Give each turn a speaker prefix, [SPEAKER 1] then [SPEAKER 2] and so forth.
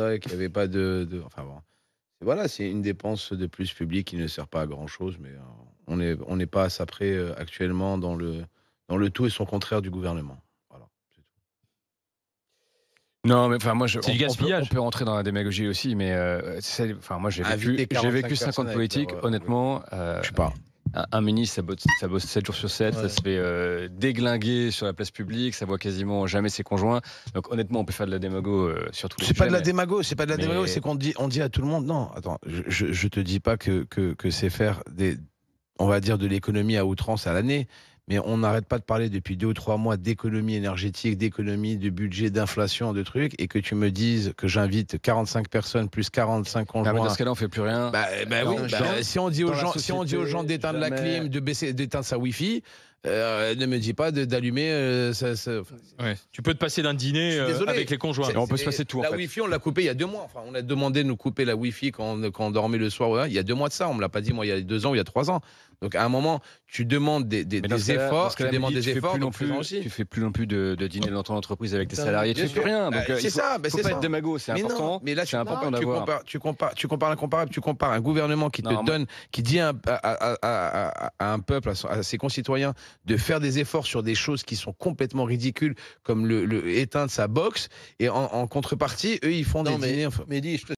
[SPEAKER 1] et qu'il n'y avait pas de, enfin voilà, c'est une dépense de plus publique qui ne sert pas à grand chose, mais euh, on n'est on pas à ça près euh, actuellement dans le dans le tout et son contraire du gouvernement. Voilà, c'est tout. Non, mais enfin moi, je, on,
[SPEAKER 2] peut, rentrer dans la démagogie aussi, mais euh, enfin moi j'ai vécu, vécu 50 politiques, honnêtement. je sais pas. Un, ministre, ça bosse, 7 jours sur 7, ça se fait euh, déglinguer sur la place publique, ça voit quasiment jamais ses conjoints. Donc honnêtement, on peut faire de la démago surtout. Euh, sur tous les C'est pas de la démago, c'est pas de la démago, c'est qu'on
[SPEAKER 1] dit, on dit à tout le monde, non, attends, je, je te dis pas que, que, que c'est faire des, on va dire, de l'économie à outrance à l'année mais on n'arrête pas de parler depuis deux ou trois mois d'économie énergétique, d'économie, de budget, d'inflation, de trucs, et que tu me dises que j'invite 45 personnes plus 45 conjoints. dans ce cas-là, on fait plus rien. Bah, bah bah, si on dit aux gens, si on dit aux gens d'éteindre la clim, d'éteindre sa Wi-Fi, euh, ne me dis pas d'allumer. Euh, tu peux te passer d'un dîner euh, avec les conjoints. On peut se passer tout. La Wi-Fi, on l'a coupé il y a deux mois. on a demandé de nous couper la Wi-Fi quand, on dormait le soir. Il y a deux mois de ça. On me l'a pas dit, moi, il y a deux ans ou il y a trois ans. Donc à un moment, tu demandes des, efforts. Tu des efforts. fais plus non plus de, dîner dans ton entreprise avec tes salariés. Tu fais plus rien. Bah, c'est ça. Faut pas être démago. C'est important. Mais là, Tu compares, tu compares l'incomparable. Tu compares un gouvernement qui te donne, qui dit à un peuple, à ses concitoyens de faire des efforts sur des choses qui sont complètement ridicules, comme le, le éteindre sa boxe, et en, contrepartie, eux, ils font des mais,